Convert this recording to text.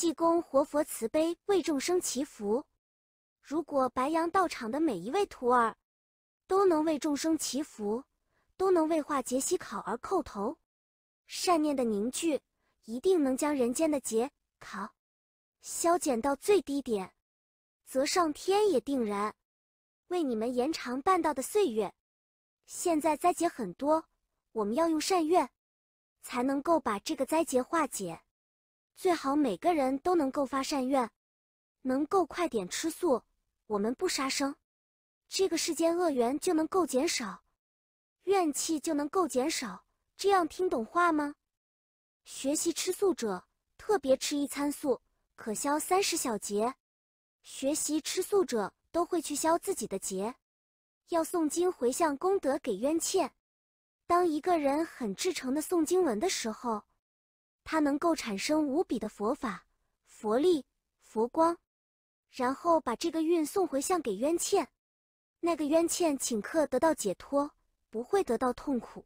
济公活佛慈悲为众生祈福。如果白羊道场的每一位徒儿都能为众生祈福，都能为化解西考而叩头，善念的凝聚，一定能将人间的劫考消减到最低点，则上天也定然为你们延长半道的岁月。现在灾劫很多，我们要用善愿，才能够把这个灾劫化解。最好每个人都能够发善愿，能够快点吃素，我们不杀生，这个世间恶缘就能够减少，怨气就能够减少。这样听懂话吗？学习吃素者特别吃一餐素，可消三十小劫。学习吃素者都会去消自己的劫，要诵经回向功德给冤欠。当一个人很至诚的诵经文的时候。它能够产生无比的佛法、佛力、佛光，然后把这个运送回向给冤倩，那个冤倩请客得到解脱，不会得到痛苦。